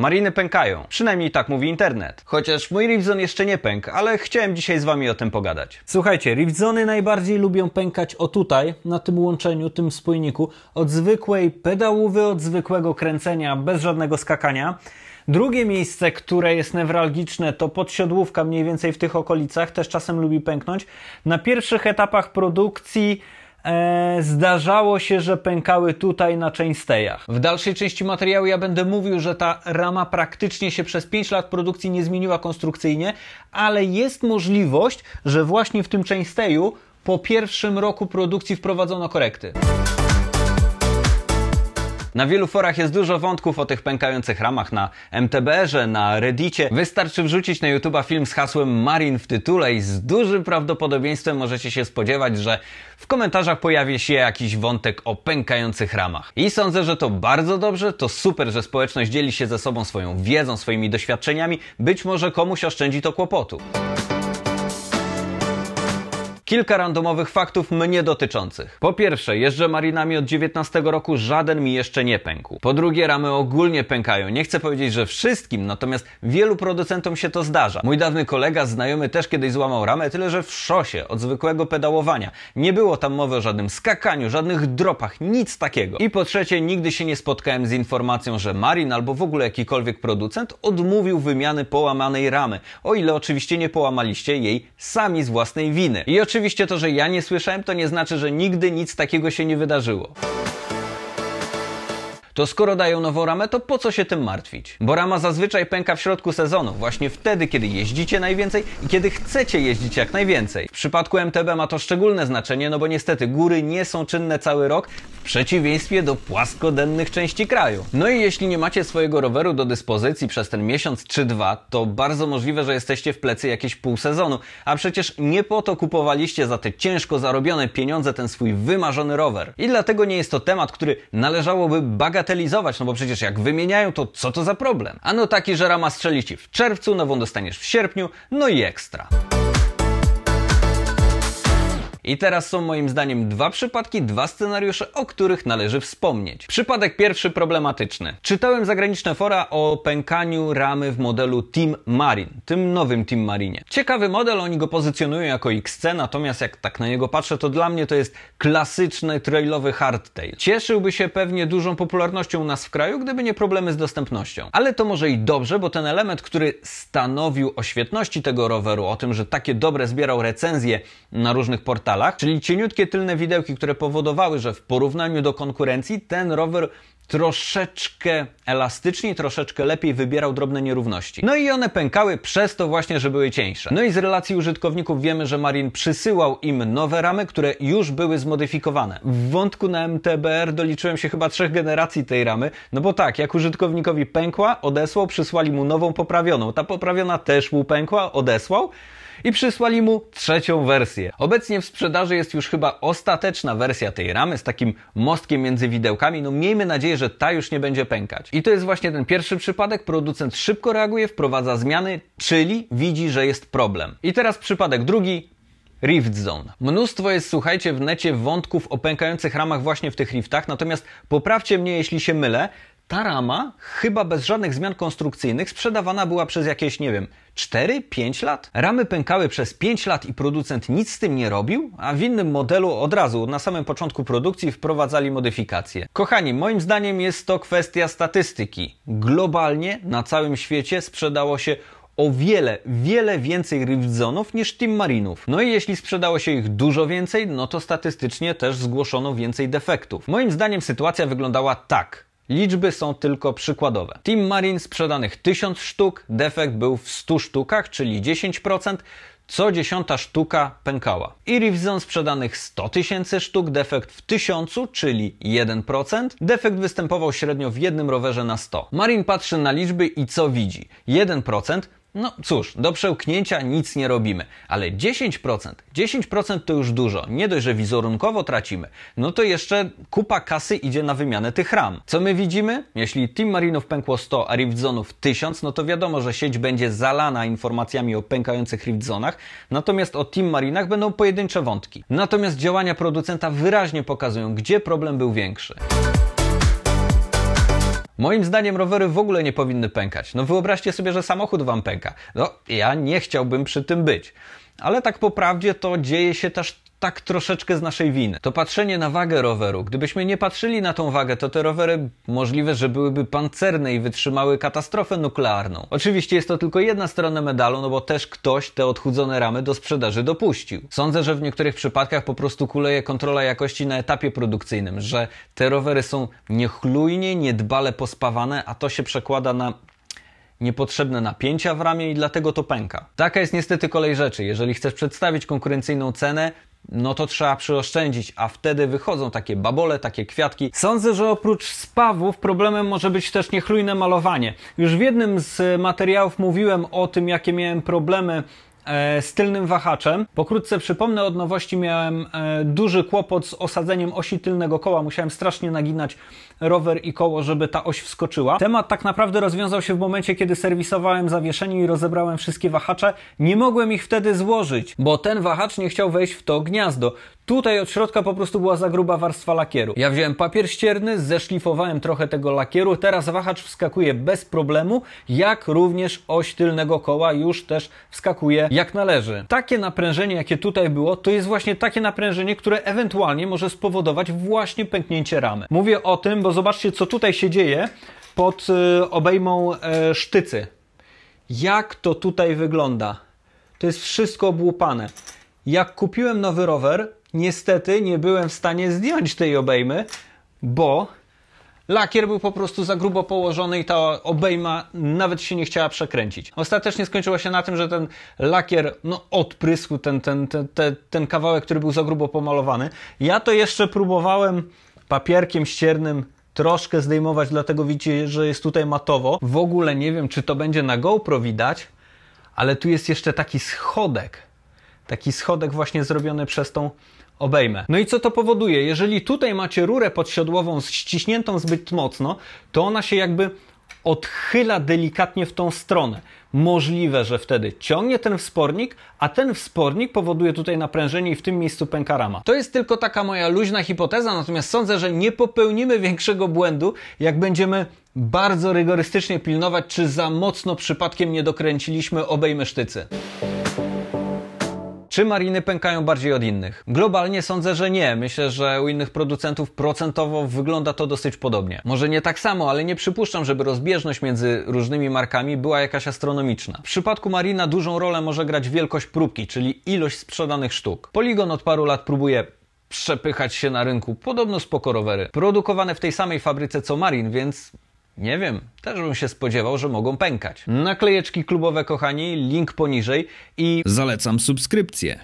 Mariny pękają. Przynajmniej tak mówi internet. Chociaż mój Rivzon jeszcze nie pęk, ale chciałem dzisiaj z Wami o tym pogadać. Słuchajcie, Rivzony najbardziej lubią pękać o tutaj, na tym łączeniu, tym spójniku, od zwykłej pedałowy, od zwykłego kręcenia, bez żadnego skakania. Drugie miejsce, które jest newralgiczne, to podsiodłówka, mniej więcej w tych okolicach, też czasem lubi pęknąć. Na pierwszych etapach produkcji e, zdarzało się, że pękały tutaj na częstejach. W dalszej części materiału ja będę mówił, że ta rama praktycznie się przez 5 lat produkcji nie zmieniła konstrukcyjnie, ale jest możliwość, że właśnie w tym częsteju po pierwszym roku produkcji wprowadzono korekty. Na wielu forach jest dużo wątków o tych pękających ramach na MTBR-ze, na Reddicie. Wystarczy wrzucić na YouTube'a film z hasłem Marin w tytule i z dużym prawdopodobieństwem możecie się spodziewać, że w komentarzach pojawi się jakiś wątek o pękających ramach. I sądzę, że to bardzo dobrze, to super, że społeczność dzieli się ze sobą swoją wiedzą, swoimi doświadczeniami. Być może komuś oszczędzi to kłopotu. Kilka randomowych faktów mnie dotyczących. Po pierwsze, jeżdżę marinami od 19 roku, żaden mi jeszcze nie pękł. Po drugie, ramy ogólnie pękają. Nie chcę powiedzieć, że wszystkim, natomiast wielu producentom się to zdarza. Mój dawny kolega, znajomy też kiedyś złamał ramę, tyle że w szosie od zwykłego pedałowania. Nie było tam mowy o żadnym skakaniu, żadnych dropach, nic takiego. I po trzecie, nigdy się nie spotkałem z informacją, że Marin albo w ogóle jakikolwiek producent odmówił wymiany połamanej ramy, o ile oczywiście nie połamaliście jej sami z własnej winy. I oczywiście oczywiście to, że ja nie słyszałem, to nie znaczy, że nigdy nic takiego się nie wydarzyło to skoro dają nową ramę, to po co się tym martwić? Bo rama zazwyczaj pęka w środku sezonu, właśnie wtedy, kiedy jeździcie najwięcej i kiedy chcecie jeździć jak najwięcej. W przypadku MTB ma to szczególne znaczenie, no bo niestety góry nie są czynne cały rok, w przeciwieństwie do płaskodennych części kraju. No i jeśli nie macie swojego roweru do dyspozycji przez ten miesiąc czy dwa, to bardzo możliwe, że jesteście w plecy jakieś pół sezonu, a przecież nie po to kupowaliście za te ciężko zarobione pieniądze ten swój wymarzony rower. I dlatego nie jest to temat, który należałoby bagatelizować bagatelizować, no bo przecież jak wymieniają, to co to za problem? Ano taki, że rama strzeli ci w czerwcu, nową dostaniesz w sierpniu, no i ekstra. I teraz są moim zdaniem dwa przypadki, dwa scenariusze, o których należy wspomnieć. Przypadek pierwszy problematyczny. Czytałem zagraniczne fora o pękaniu ramy w modelu Team Marin, tym nowym Team Marinie. Ciekawy model, oni go pozycjonują jako XC, natomiast jak tak na niego patrzę, to dla mnie to jest klasyczny trailowy hardtail. Cieszyłby się pewnie dużą popularnością u nas w kraju, gdyby nie problemy z dostępnością. Ale to może i dobrze, bo ten element, który stanowił o świetności tego roweru, o tym, że takie dobre zbierał recenzje na różnych portalach, czyli cieniutkie tylne widełki, które powodowały, że w porównaniu do konkurencji ten rower troszeczkę elastyczniej, troszeczkę lepiej wybierał drobne nierówności. No i one pękały przez to właśnie, że były cieńsze. No i z relacji użytkowników wiemy, że Marin przysyłał im nowe ramy, które już były zmodyfikowane. W wątku na MTBR doliczyłem się chyba trzech generacji tej ramy, no bo tak, jak użytkownikowi pękła, odesłał, przysłali mu nową poprawioną. Ta poprawiona też mu pękła, odesłał, i przysłali mu trzecią wersję. Obecnie w sprzedaży jest już chyba ostateczna wersja tej ramy z takim mostkiem między widełkami. No miejmy nadzieję, że ta już nie będzie pękać. I to jest właśnie ten pierwszy przypadek. Producent szybko reaguje, wprowadza zmiany, czyli widzi, że jest problem. I teraz przypadek drugi, Rift Zone. Mnóstwo jest, słuchajcie, w necie wątków o pękających ramach właśnie w tych riftach, natomiast poprawcie mnie, jeśli się mylę, ta rama, chyba bez żadnych zmian konstrukcyjnych, sprzedawana była przez jakieś, nie wiem, 4-5 lat? Ramy pękały przez 5 lat i producent nic z tym nie robił, a w innym modelu od razu, na samym początku produkcji, wprowadzali modyfikacje. Kochani, moim zdaniem jest to kwestia statystyki. Globalnie na całym świecie sprzedało się o wiele, wiele więcej Riftzonów niż Team Marinów. No i jeśli sprzedało się ich dużo więcej, no to statystycznie też zgłoszono więcej defektów. Moim zdaniem sytuacja wyglądała tak. Liczby są tylko przykładowe. Team Marine sprzedanych 1000 sztuk, defekt był w 100 sztukach, czyli 10%, co dziesiąta sztuka pękała. I Rivzon sprzedanych 100 tysięcy sztuk, defekt w 1000, czyli 1%. Defekt występował średnio w jednym rowerze na 100. Marin patrzy na liczby i co widzi? 1%, no cóż, do przełknięcia nic nie robimy, ale 10%, 10% to już dużo. Nie dość, że wizerunkowo tracimy, no to jeszcze kupa kasy idzie na wymianę tych ram. Co my widzimy? Jeśli Team Marinów pękło 100, a Riftzonów 1000, no to wiadomo, że sieć będzie zalana informacjami o pękających Riftzonach, natomiast o Team Marinach będą pojedyncze wątki. Natomiast działania producenta wyraźnie pokazują, gdzie problem był większy. Moim zdaniem rowery w ogóle nie powinny pękać. No wyobraźcie sobie, że samochód wam pęka. No ja nie chciałbym przy tym być. Ale tak po prawdzie to dzieje się też tak troszeczkę z naszej winy. To patrzenie na wagę roweru. Gdybyśmy nie patrzyli na tą wagę, to te rowery możliwe, że byłyby pancerne i wytrzymały katastrofę nuklearną. Oczywiście jest to tylko jedna strona medalu, no bo też ktoś te odchudzone ramy do sprzedaży dopuścił. Sądzę, że w niektórych przypadkach po prostu kuleje kontrola jakości na etapie produkcyjnym, że te rowery są niechlujnie, niedbale pospawane, a to się przekłada na niepotrzebne napięcia w ramię i dlatego to pęka. Taka jest niestety kolej rzeczy. Jeżeli chcesz przedstawić konkurencyjną cenę, no to trzeba przyoszczędzić, a wtedy wychodzą takie babole, takie kwiatki. Sądzę, że oprócz spawów problemem może być też niechlujne malowanie. Już w jednym z materiałów mówiłem o tym, jakie miałem problemy E, z tylnym wahaczem. Pokrótce przypomnę, od nowości miałem e, duży kłopot z osadzeniem osi tylnego koła. Musiałem strasznie naginać rower i koło, żeby ta oś wskoczyła. Temat tak naprawdę rozwiązał się w momencie, kiedy serwisowałem zawieszenie i rozebrałem wszystkie wahacze. Nie mogłem ich wtedy złożyć, bo ten wahacz nie chciał wejść w to gniazdo. Tutaj od środka po prostu była za gruba warstwa lakieru. Ja wziąłem papier ścierny, zeszlifowałem trochę tego lakieru, teraz wahacz wskakuje bez problemu, jak również oś tylnego koła już też wskakuje jak należy. Takie naprężenie, jakie tutaj było, to jest właśnie takie naprężenie, które ewentualnie może spowodować właśnie pęknięcie ramy. Mówię o tym, bo zobaczcie, co tutaj się dzieje pod y, obejmą e, sztycy. Jak to tutaj wygląda? To jest wszystko obłupane. Jak kupiłem nowy rower, niestety nie byłem w stanie zdjąć tej obejmy, bo Lakier był po prostu za grubo położony i ta obejma nawet się nie chciała przekręcić. Ostatecznie skończyło się na tym, że ten lakier no, odprysku, ten, ten, ten, ten, ten kawałek, który był za grubo pomalowany. Ja to jeszcze próbowałem papierkiem ściernym troszkę zdejmować, dlatego widzicie, że jest tutaj matowo. W ogóle nie wiem, czy to będzie na GoPro widać, ale tu jest jeszcze taki schodek taki schodek właśnie zrobiony przez tą obejmę. No i co to powoduje? Jeżeli tutaj macie rurę podsiodłową ściśniętą zbyt mocno, to ona się jakby odchyla delikatnie w tą stronę. Możliwe, że wtedy ciągnie ten wspornik, a ten wspornik powoduje tutaj naprężenie i w tym miejscu pęka rama. To jest tylko taka moja luźna hipoteza, natomiast sądzę, że nie popełnimy większego błędu, jak będziemy bardzo rygorystycznie pilnować, czy za mocno przypadkiem nie dokręciliśmy obejmy sztycy. Czy mariny pękają bardziej od innych? Globalnie sądzę, że nie. Myślę, że u innych producentów procentowo wygląda to dosyć podobnie. Może nie tak samo, ale nie przypuszczam, żeby rozbieżność między różnymi markami była jakaś astronomiczna. W przypadku marina dużą rolę może grać wielkość próbki, czyli ilość sprzedanych sztuk. Polygon od paru lat próbuje przepychać się na rynku, podobno spoko rowery, produkowane w tej samej fabryce co Marin, więc nie wiem, też bym się spodziewał, że mogą pękać. Naklejeczki klubowe, kochani, link poniżej i zalecam subskrypcję.